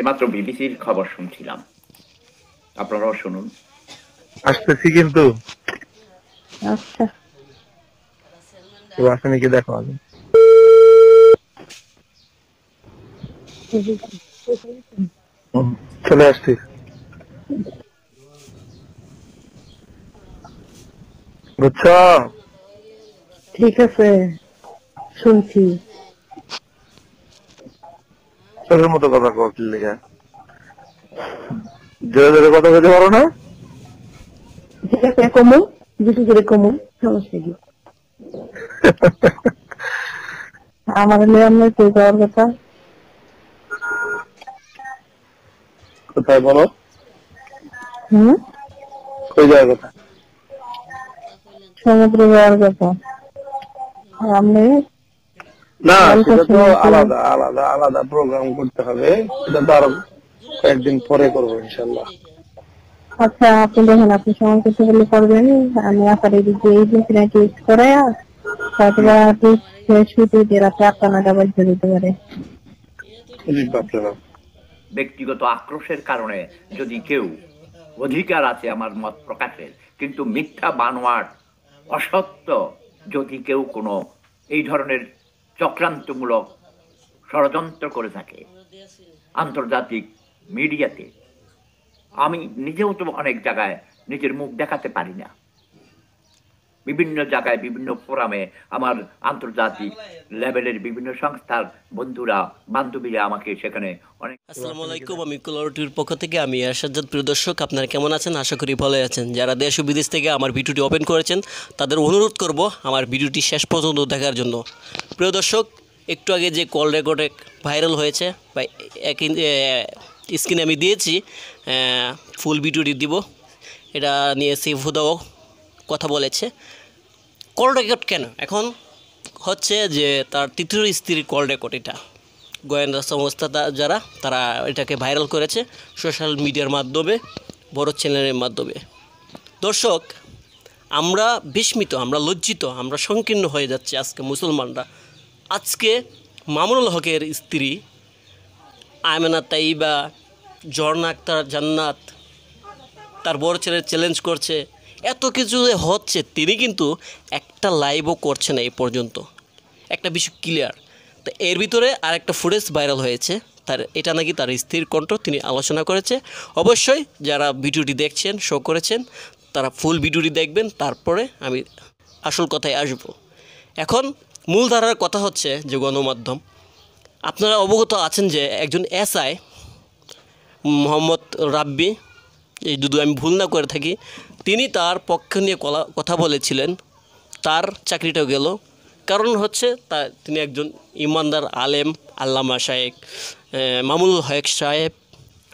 এইমাত্র বিবিসির খবর শুনছিলাম আপনারাও শুনুন আসতেছি কিন্তু আচ্ছা আসে দেখো আমি চলে আসছি বুঝছ ঠিক আছে শুনছি তোর মতো কথা লেখা জোরে জোরে কথা বলতে পারো না কমন কমন সমস্যা কি আমার হলে আপনার কেউ যাওয়ার কথা কোথায় বলো হুম কই যাওয়ার কথা সমুদ্র যাওয়ার কথা আমি না সেটা তো আলাদা আলাদা আলাদা প্রোগ্রাম করতে হবে সেটা তো আরো কয়েকদিন পরে করবো ইনশাল্লাহ আচ্ছা আপনি দেখেন আপনি সময় করতে করবেন আমি এই করে তারপরে আপনি রাতে আপনার আবার দিতে পারে ব্যক্তিগত আক্রোশের কারণে যদি কেউ অধিকার আছে আমার মত প্রকাশের কিন্তু মিথ্যা বানোয়ার অসত্য যদি কেউ কোনো এই ধরনের চক্রান্তমূলক ষড়যন্ত্র করে থাকে আন্তর্জাতিক মিডিয়াতে আমি নিজেও তো অনেক জায়গায় নিজের মুখ দেখাতে পারি না বিভিন্ন জায়গায় বিভিন্ন ফোরামে আমার আন্তর্জাতিক লেভেলের বিভিন্ন সংস্থার বন্ধুরা বান্ধবীরা আমাকে সেখানে অনেক আসসালামু আলাইকুম আমি কুলারটির পক্ষ থেকে আমি আশাজাদ প্রিয় দর্শক আপনারা কেমন আছেন আশা করি ভালো আছেন যারা দেশ ও বিদেশ থেকে আমার ভিডিওটি ওপেন করেছেন তাদের অনুরোধ করব আমার ভিডিওটি শেষ পর্যন্ত দেখার জন্য প্রিয় দর্শক একটু আগে যে কল রেকর্ডে ভাইরাল হয়েছে বা এক স্ক্রিনে আমি দিয়েছি ফুল ভিডিওটি দিব এটা নিয়ে সেফ কথা বলেছে কল রেকর্ড কেন এখন হচ্ছে যে তার তৃতীয় স্ত্রীর কল রেকর্ড এটা গোয়েন্দা সংস্থা যারা তারা এটাকে ভাইরাল করেছে সোশ্যাল মিডিয়ার মাধ্যমে বড় চ্যানেলের মাধ্যমে দর্শক আমরা বিস্মিত আমরা লজ্জিত আমরা সংকীর্ণ হয়ে যাচ্ছি আজকে মুসলমানরা আজকে মামুনুল হকের স্ত্রী আয়মানা তাইবা ঝর্ণা আক্তার জান্নাত তার বড় ছেলে চ্যালেঞ্জ করছে এত কিছু হচ্ছে তিনি কিন্তু একটা লাইভও করছে না এই পর্যন্ত একটা বিষয় ক্লিয়ার তো এর ভিতরে আর একটা ফুটেজ ভাইরাল হয়েছে তার এটা নাকি তার স্থির কণ্ঠ তিনি আলোচনা করেছে অবশ্যই যারা ভিডিওটি দেখছেন শো করেছেন তারা ফুল ভিডিওটি দেখবেন তারপরে আমি আসল কথায় আসব এখন মূলধারার কথা হচ্ছে যে গণমাধ্যম আপনারা অবগত আছেন যে একজন এসআই মোহাম্মদ রাব্বি এই যদি আমি ভুল না করে থাকি তিনি তার পক্ষ নিয়ে কথা বলেছিলেন তার চাকরিটাও গেল কারণ হচ্ছে তা তিনি একজন ইমানদার আলেম আল্লামা শায়েক মামুল হয়েক সাহেব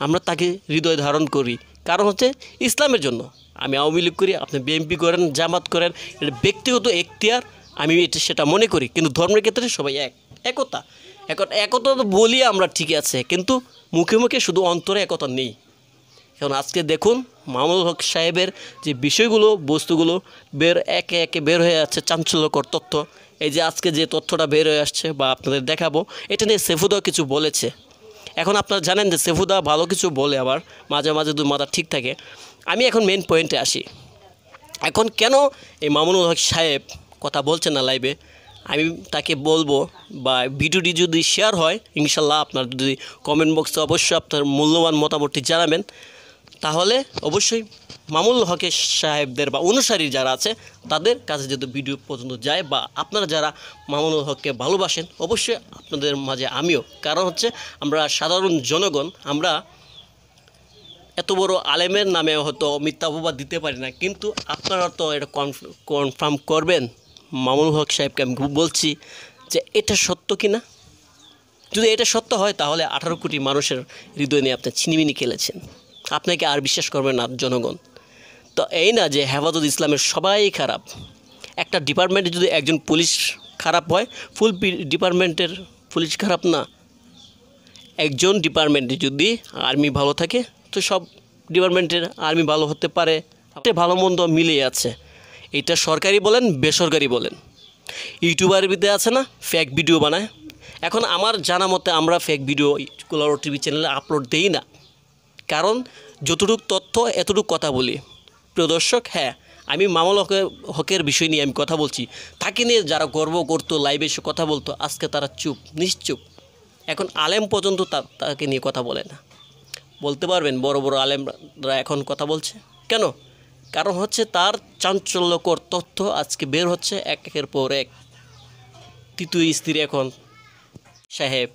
আমরা তাকে হৃদয় ধারণ করি কারণ হচ্ছে ইসলামের জন্য আমি আওয়ামী লীগ করি আপনি বিএনপি করেন জামাত করেন এটা ব্যক্তিগত এখতিয়ার আমি এটা সেটা মনে করি কিন্তু ধর্মের ক্ষেত্রে সবাই এক একতা এখন একতা তো বলি আমরা ঠিক আছে কিন্তু মুখে মুখে শুধু অন্তরে একতা নেই এখন আজকে দেখুন মামুল হক সাহেবের যে বিষয়গুলো বস্তুগুলো বের একে একে বের হয়ে যাচ্ছে চাঞ্চল্যকর তথ্য এই যে আজকে যে তথ্যটা বের হয়ে আসছে বা আপনাদের দেখাবো এটা নিয়ে সেফুদাও কিছু বলেছে এখন আপনারা জানেন যে সেফুদা ভালো কিছু বলে আবার মাঝে মাঝে দু মাথা ঠিক থাকে আমি এখন মেন পয়েন্টে আসি এখন কেন এই মামুনুল হক সাহেব কথা বলছে না লাইভে আমি তাকে বলবো বা ভিডিওটি যদি শেয়ার হয় ইনশাল্লাহ আপনার যদি কমেন্ট বক্সে অবশ্যই আপনার মূল্যবান মতামতটি জানাবেন তাহলে অবশ্যই মামুল হকের সাহেবদের বা অনুসারী যারা আছে তাদের কাছে যদি ভিডিও পর্যন্ত যায় বা আপনারা যারা মামুল হককে ভালোবাসেন অবশ্যই আপনাদের মাঝে আমিও কারণ হচ্ছে আমরা সাধারণ জনগণ আমরা এত বড় আলেমের নামে হয়তো মিথ্যা অপবাদ দিতে পারি না কিন্তু আপনারা তো এটা কনফার্ম করবেন মামুল হক সাহেবকে আমি বলছি যে এটা সত্য কি না যদি এটা সত্য হয় তাহলে আঠারো কোটি মানুষের হৃদয় নিয়ে আপনি ছিনিমিনি খেলেছেন আপনাকে আর বিশ্বাস করবে না জনগণ তো এই না যে হেফাজত ইসলামের সবাই খারাপ একটা ডিপার্টমেন্টে যদি একজন পুলিশ খারাপ হয় ফুল ডিপার্টমেন্টের পুলিশ খারাপ না একজন ডিপার্টমেন্টে যদি আর্মি ভালো থাকে তো সব ডিপার্টমেন্টের আর্মি ভালো হতে পারে ভালো মন্দ মিলে আছে এটা সরকারি বলেন বেসরকারি বলেন ইউটিউবারের ভিতরে আছে না ফেক ভিডিও বানায় এখন আমার জানা মতে আমরা ফেক ভিডিও কোলারো টিভি চ্যানেলে আপলোড দেই না কারণ যতটুক তথ্য এতটুক কথা বলি প্রিয় দর্শক হ্যাঁ আমি মামল হকের হকের বিষয় নিয়ে আমি কথা বলছি তাকে নিয়ে যারা গর্ব করতো লাইভে এসে কথা বলতো আজকে তারা চুপ নিশ্চুপ এখন আলেম পর্যন্ত তাকে নিয়ে কথা বলে না বলতে পারবেন বড় বড় আলেমরা এখন কথা বলছে কেন কারণ হচ্ছে তার চাঞ্চল্যকর তথ্য আজকে বের হচ্ছে এক একের পর এক তৃতীয় স্ত্রী এখন সাহেব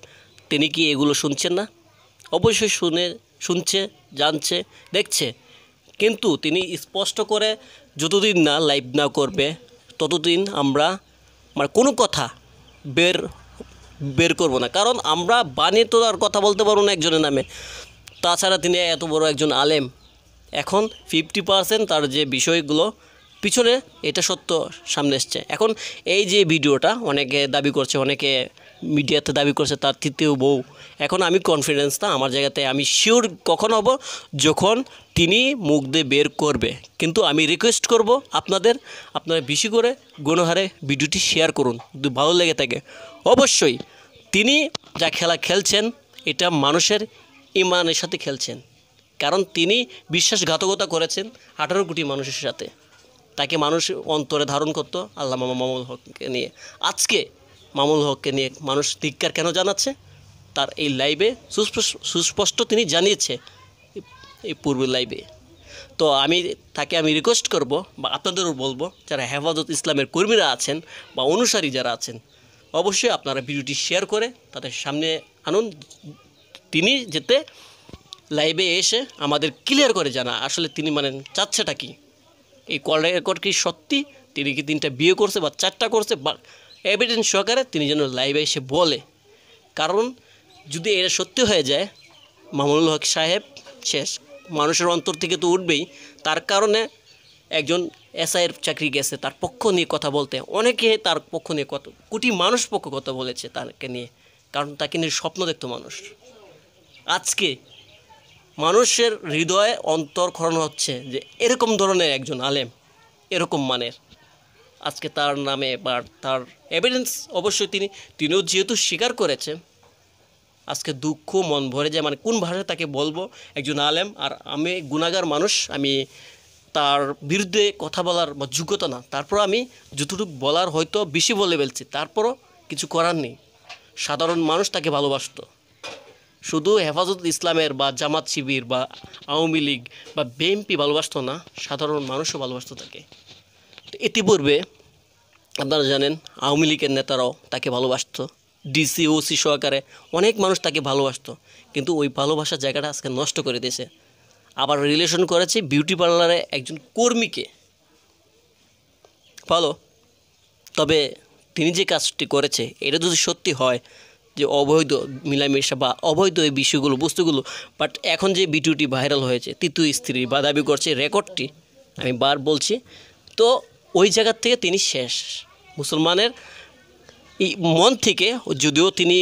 তিনি কি এগুলো শুনছেন না অবশ্যই শুনে শুনছে জানছে দেখছে কিন্তু তিনি স্পষ্ট করে যতদিন না লাইভ না করবে ততদিন আমরা মানে কোনো কথা বের বের করব না কারণ আমরা বানিয়ে তো আর কথা বলতে পারবো না একজনের নামে তাছাড়া তিনি এত বড় একজন আলেম এখন ফিফটি পারসেন্ট তার যে বিষয়গুলো পিছনে এটা সত্য সামনে এসছে এখন এই যে ভিডিওটা অনেকে দাবি করছে অনেকে মিডিয়াতে দাবি করছে তার তৃতীয় বউ এখন আমি কনফিডেন্স না আমার জায়গাতে আমি শিওর কখন হব যখন তিনি মুখ দিয়ে বের করবে কিন্তু আমি রিকোয়েস্ট করব আপনাদের আপনারা বেশি করে গণহারে ভিডিওটি শেয়ার করুন যদি ভালো লেগে থাকে অবশ্যই তিনি যা খেলা খেলছেন এটা মানুষের ইমানের সাথে খেলছেন কারণ তিনি বিশ্বাসঘাতকতা করেছেন আঠারো কোটি মানুষের সাথে তাকে মানুষ অন্তরে ধারণ করত আল্লাহ মামা মামুল হককে নিয়ে আজকে মামুল হককে নিয়ে মানুষ ধিক্কার কেন জানাচ্ছে তার এই লাইভে সুস্পষ্ট তিনি জানিয়েছে এই পূর্বের লাইভে তো আমি তাকে আমি রিকোয়েস্ট করব বা আপনাদেরও বলবো যারা হেফাজত ইসলামের কর্মীরা আছেন বা অনুসারী যারা আছেন অবশ্যই আপনারা ভিডিওটি শেয়ার করে তাদের সামনে আনুন তিনি যেতে লাইভে এসে আমাদের ক্লিয়ার করে জানা আসলে তিনি মানে চাচ্ছেটা কি এই কল রেকর্ড কি সত্যি তিনি কি তিনটা বিয়ে করছে বা চারটা করছে বা এভিডেন্স সহকারে তিনি যেন লাইভে এসে বলে কারণ যদি এটা সত্যি হয়ে যায় মামুনুল হক সাহেব শেষ মানুষের অন্তর থেকে তো উঠবেই তার কারণে একজন এসআইয়ের চাকরি গেছে তার পক্ষ নিয়ে কথা বলতে অনেকে তার পক্ষ নিয়ে কত কোটি মানুষ পক্ষ কথা বলেছে তাকে নিয়ে কারণ তাকে নিয়ে স্বপ্ন দেখত মানুষ আজকে মানুষের হৃদয়ে অন্তর খরণ হচ্ছে যে এরকম ধরনের একজন আলেম এরকম মানের আজকে তার নামে বা তার এভিডেন্স অবশ্যই তিনি তিনিও যেহেতু স্বীকার করেছে আজকে দুঃখ মন ভরে যায় মানে কোন ভাষায় তাকে বলবো একজন আলেম আর আমি গুণাগার মানুষ আমি তার বিরুদ্ধে কথা বলার বা যোগ্যতা না তারপর আমি যতটুকু বলার হয়তো বেশি বলে ফেলছি তারপরও কিছু করার নেই সাধারণ মানুষ তাকে ভালোবাসত শুধু হেফাজত ইসলামের বা জামাত শিবির বা আওয়ামী লীগ বা বিএনপি ভালোবাসত না সাধারণ মানুষও ভালোবাসত তাকে ইতিপূর্বে আপনারা জানেন আওয়ামী লীগের নেতারাও তাকে ভালোবাসত ডিসি ওসি সহকারে অনেক মানুষ তাকে ভালোবাসত কিন্তু ওই ভালোবাসার জায়গাটা আজকে নষ্ট করে দিয়েছে আবার রিলেশন করেছে বিউটি পার্লারে একজন কর্মীকে ভালো তবে তিনি যে কাজটি করেছে এটা যদি সত্যি হয় যে অবৈধ মিলামেশা বা অবৈধ এই বিষয়গুলো বস্তুগুলো বাট এখন যে ভিডিওটি ভাইরাল হয়েছে তৃতীয় স্ত্রী বা দাবি করছে রেকর্ডটি আমি বার বলছি তো ওই জায়গার থেকে তিনি শেষ মুসলমানের মন থেকে যদিও তিনি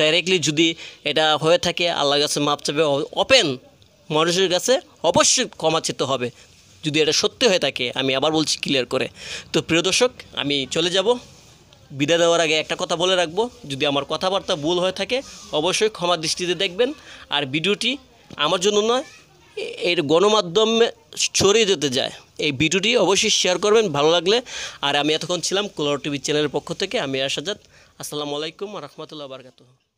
ডাইরেক্টলি যদি এটা হয়ে থাকে আল্লাহ কাছে মাপ চাপে ওপেন মানুষের কাছে অবশ্যই ক্ষমাচিত হবে যদি এটা সত্যি হয়ে থাকে আমি আবার বলছি ক্লিয়ার করে তো প্রিয় দর্শক আমি চলে যাব বিদায় দেওয়ার আগে একটা কথা বলে রাখবো যদি আমার কথাবার্তা ভুল হয়ে থাকে অবশ্যই ক্ষমা দৃষ্টিতে দেখবেন আর ভিডিওটি আমার জন্য নয় এর গণমাধ্যমে ছড়িয়ে যেতে যায় এই ভিডিওটি অবশ্যই শেয়ার করবেন ভালো লাগলে আর আমি এতক্ষণ ছিলাম ক্লোর টিভি চ্যানেলের পক্ষ থেকে আমি আশাজাত আসসালামু আলাইকুম রহমতুল্লাহ বারকাত